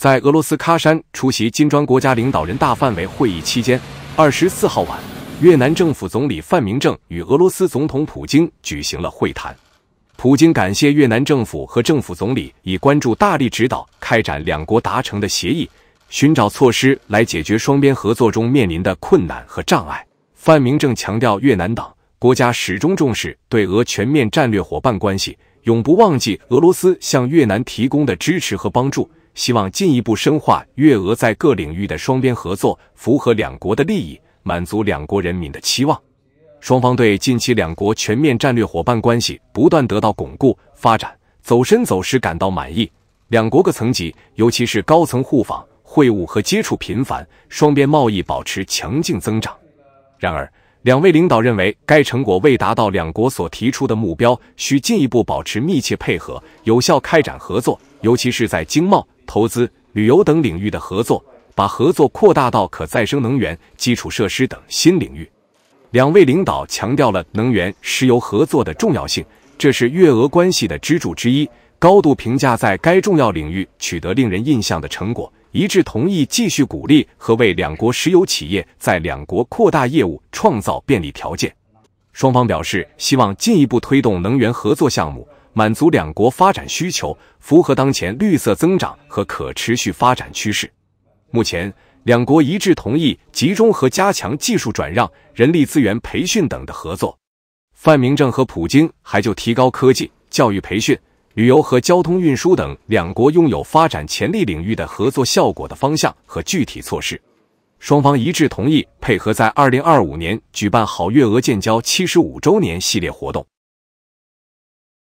在俄罗斯喀山出席金砖国家领导人大范围会议期间，二十四号晚，越南政府总理范明政与俄罗斯总统普京举行了会谈。普京感谢越南政府和政府总理以关注、大力指导开展两国达成的协议，寻找措施来解决双边合作中面临的困难和障碍。范明政强调，越南党国家始终重视对俄全面战略伙伴关系，永不忘记俄罗斯向越南提供的支持和帮助。希望进一步深化越俄在各领域的双边合作，符合两国的利益，满足两国人民的期望。双方对近期两国全面战略伙伴关系不断得到巩固发展、走深走实感到满意。两国各层级，尤其是高层互访、会晤和接触频繁，双边贸易保持强劲增长。然而，两位领导认为，该成果未达到两国所提出的目标，需进一步保持密切配合，有效开展合作，尤其是在经贸、投资、旅游等领域的合作，把合作扩大到可再生能源、基础设施等新领域。两位领导强调了能源、石油合作的重要性，这是越俄关系的支柱之一。高度评价在该重要领域取得令人印象的成果，一致同意继续鼓励和为两国石油企业在两国扩大业务创造便利条件。双方表示希望进一步推动能源合作项目，满足两国发展需求，符合当前绿色增长和可持续发展趋势。目前，两国一致同意集中和加强技术转让、人力资源培训等的合作。范明政和普京还就提高科技教育培训。旅游和交通运输等两国拥有发展潜力领域的合作效果的方向和具体措施，双方一致同意配合在二零二五年举办好月俄建交七十五周年系列活动。